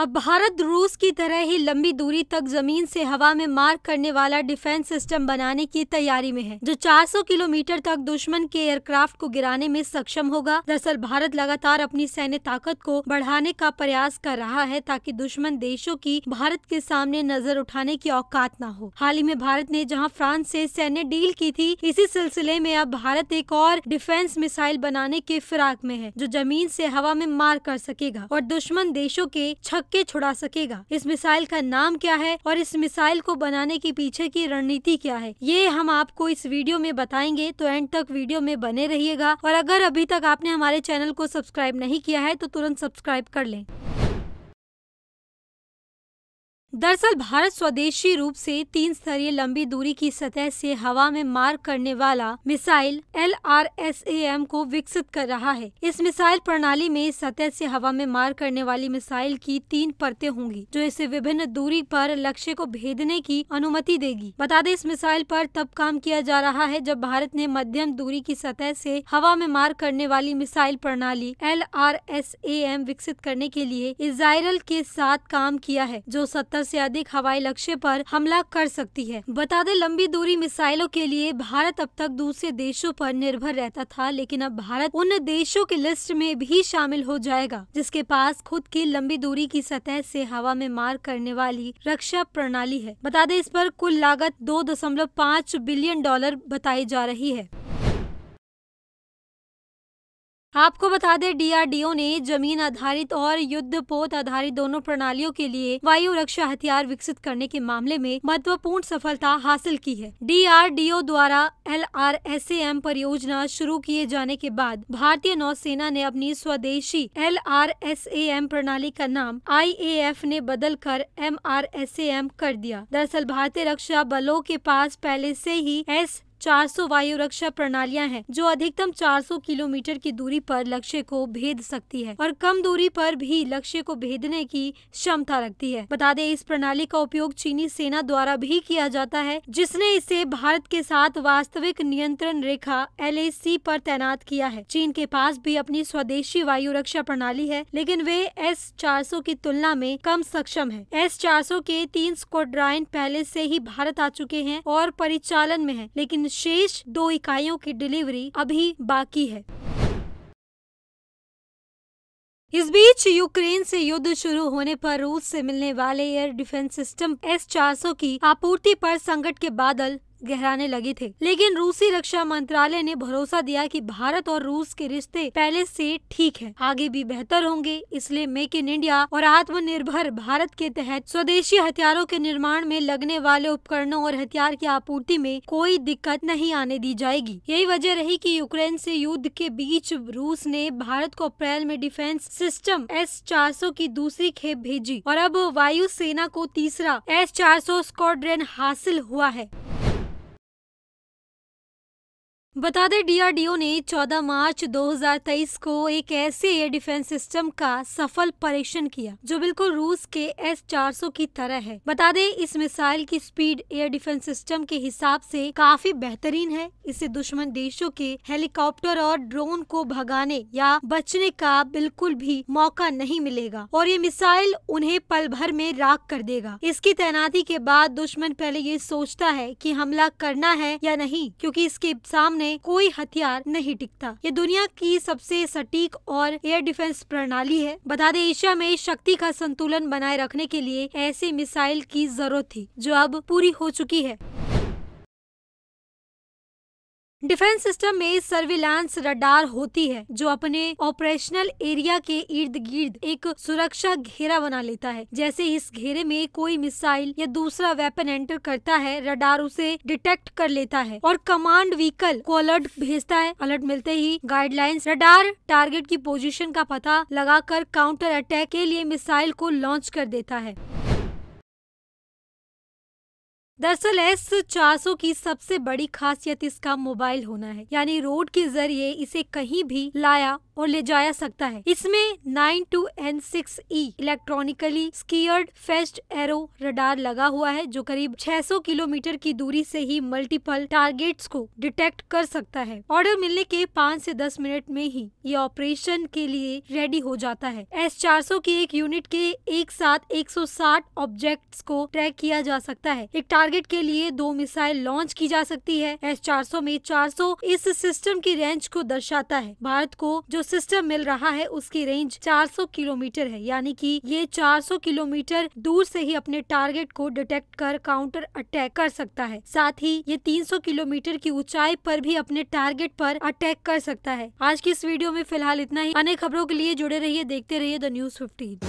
अब भारत रूस की तरह ही लंबी दूरी तक जमीन से हवा में मार करने वाला डिफेंस सिस्टम बनाने की तैयारी में है जो 400 किलोमीटर तक दुश्मन के एयरक्राफ्ट को गिराने में सक्षम होगा दरअसल भारत लगातार अपनी सैन्य ताकत को बढ़ाने का प्रयास कर रहा है ताकि दुश्मन देशों की भारत के सामने नजर उठाने की औकात न हो हाल ही में भारत ने जहाँ फ्रांस ऐसी सैन्य डील की थी इसी सिलसिले में अब भारत एक और डिफेंस मिसाइल बनाने के फिराक में है जो जमीन ऐसी हवा में मार कर सकेगा और दुश्मन देशों के छक धक्के छुड़ा सकेगा इस मिसाइल का नाम क्या है और इस मिसाइल को बनाने के पीछे की रणनीति क्या है ये हम आपको इस वीडियो में बताएंगे तो एंड तक वीडियो में बने रहिएगा और अगर अभी तक आपने हमारे चैनल को सब्सक्राइब नहीं किया है तो तुरंत सब्सक्राइब कर लें दरअसल भारत स्वदेशी रूप से तीन स्तरीय लंबी दूरी की सतह से हवा में मार करने वाला missile L R S A M को विकसित कर रहा है इस मिसाइल प्रणाली में सतह से हवा में मार करने वाली मिसाइल की तीन परतें होंगी जो इसे विभिन्न दूरी पर लक्ष्य को भेदने की अनुमति देगी बता दें इस मिसाइल पर तब काम किया जा रहा है जब भारत ने मध्यम दूरी की सतह से हवा में मार करने वाली मिसाइल प्रणाली L R S A M विकसित करने के लिए इसराइल के साथ काम किया है जो सत्तर से अधिक हवाई लक्ष्य पर हमला कर सकती है बता दें लंबी दूरी मिसाइलों के लिए भारत अब तक दूसरे देशों पर निर्भर रहता था लेकिन अब भारत उन देशों की लिस्ट में भी शामिल हो जाएगा जिसके पास खुद की लंबी दूरी की सतह से हवा में मार करने वाली रक्षा प्रणाली है बता दें इस पर कुल लागत दो दशमलव पाँच बिलियन डॉलर बताई जा रही है आपको बता दें डीआरडीओ ने जमीन आधारित और युद्ध पोत आधारित दोनों प्रणालियों के लिए वायु रक्षा हथियार विकसित करने के मामले में महत्वपूर्ण सफलता हासिल की है डीआरडीओ द्वारा एल आर एस एम परियोजना शुरू किए जाने के बाद भारतीय नौसेना ने अपनी स्वदेशी एल आर एस एम प्रणाली का नाम आई ए एफ ने बदल कर एम आर एस एम कर दिया दरअसल भारतीय रक्षा बलों के पास पहले से ही एस 400 वायु रक्षा प्रणालियां हैं जो अधिकतम 400 किलोमीटर की दूरी पर लक्ष्य को भेद सकती है और कम दूरी पर भी लक्ष्य को भेदने की क्षमता रखती है बता दें इस प्रणाली का उपयोग चीनी सेना द्वारा भी किया जाता है जिसने इसे भारत के साथ वास्तविक नियंत्रण रेखा एल ए तैनात किया है चीन के पास भी अपनी स्वदेशी वायु रक्षा प्रणाली है लेकिन वे एस चार की तुलना में कम सक्षम है एस चार के तीन स्कोड्राइन पहले से ही भारत आ चुके हैं और परिचालन में है लेकिन शेष दो इकाइयों की डिलीवरी अभी बाकी है इस बीच यूक्रेन से युद्ध शुरू होने पर रूस से मिलने वाले एयर डिफेंस सिस्टम एस 400 की आपूर्ति पर संकट के बादल गहराने लगे थे लेकिन रूसी रक्षा मंत्रालय ने भरोसा दिया कि भारत और रूस के रिश्ते पहले से ठीक है आगे भी बेहतर होंगे इसलिए मेक इन इंडिया और आत्मनिर्भर भारत के तहत स्वदेशी हथियारों के निर्माण में लगने वाले उपकरणों और हथियार की आपूर्ति में कोई दिक्कत नहीं आने दी जाएगी यही वजह रही की यूक्रेन ऐसी युद्ध के बीच रूस ने भारत को अप्रैल में डिफेंस सिस्टम एस चार की दूसरी खेप भेजी और अब वायु सेना को तीसरा एस चार स्क्वाड्रन हासिल हुआ है बता दें डीआरडीओ ने 14 मार्च 2023 को एक ऐसे एयर डिफेंस सिस्टम का सफल परीक्षण किया जो बिल्कुल रूस के एस 400 की तरह है बता दें इस मिसाइल की स्पीड एयर डिफेंस सिस्टम के हिसाब से काफी बेहतरीन है इसे दुश्मन देशों के हेलीकॉप्टर और ड्रोन को भगाने या बचने का बिल्कुल भी मौका नहीं मिलेगा और ये मिसाइल उन्हें पल भर में राख कर देगा इसकी तैनाती के बाद दुश्मन पहले ये सोचता है की हमला करना है या नहीं क्यूँकी इसके सामने में कोई हथियार नहीं टिकता ये दुनिया की सबसे सटीक और एयर डिफेंस प्रणाली है बता दें एशिया में शक्ति का संतुलन बनाए रखने के लिए ऐसे मिसाइल की जरूरत थी जो अब पूरी हो चुकी है डिफेंस सिस्टम में सर्विलांस रडार होती है जो अपने ऑपरेशनल एरिया के इर्द गिर्द एक सुरक्षा घेरा बना लेता है जैसे इस घेरे में कोई मिसाइल या दूसरा वेपन एंटर करता है रडार उसे डिटेक्ट कर लेता है और कमांड व्हीकल को अलर्ट भेजता है अलर्ट मिलते ही गाइडलाइंस रडार टारगेट की पोजिशन का पता लगाकर काउंटर अटैक के लिए मिसाइल को लॉन्च कर देता है दरअसल एस चार की सबसे बड़ी खासियत इसका मोबाइल होना है यानी रोड के जरिए इसे कहीं भी लाया और ले जाया सकता है इसमें nine two N six E electronically steered phased array radar लगा हुआ है जो करीब 600 किलोमीटर की दूरी से ही मल्टीपल टारगेट्स को डिटेक्ट कर सकता है ऑर्डर मिलने के पाँच से दस मिनट में ही ये ऑपरेशन के लिए रेडी हो जाता है एस चार की एक यूनिट के एक साथ एक ऑब्जेक्ट को ट्रैक किया जा सकता है एक टारगेट के लिए दो मिसाइल लॉन्च की जा सकती है एस चार में चार इस सिस्टम की रेंज को दर्शाता है भारत को जो सिस्टम मिल रहा है उसकी रेंज 400 किलोमीटर है यानी कि ये 400 किलोमीटर दूर से ही अपने टारगेट को डिटेक्ट कर काउंटर अटैक कर सकता है साथ ही ये 300 किलोमीटर की ऊंचाई पर भी अपने टारगेट पर अटैक कर सकता है आज की इस वीडियो में फिलहाल इतना ही अन्य खबरों के लिए जुड़े रहिए देखते रहिए द न्यूज फिफ्टीन